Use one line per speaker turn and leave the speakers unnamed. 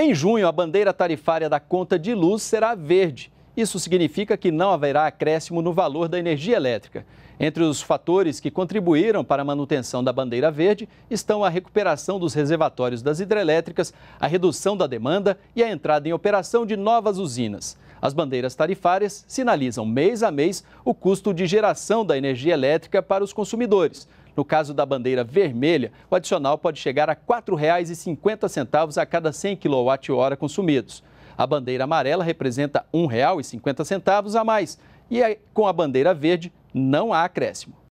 Em junho, a bandeira tarifária da conta de luz será verde. Isso significa que não haverá acréscimo no valor da energia elétrica. Entre os fatores que contribuíram para a manutenção da bandeira verde estão a recuperação dos reservatórios das hidrelétricas, a redução da demanda e a entrada em operação de novas usinas. As bandeiras tarifárias sinalizam mês a mês o custo de geração da energia elétrica para os consumidores, no caso da bandeira vermelha, o adicional pode chegar a R$ 4,50 a cada 100 kWh consumidos. A bandeira amarela representa R$ 1,50 a mais e com a bandeira verde não há acréscimo.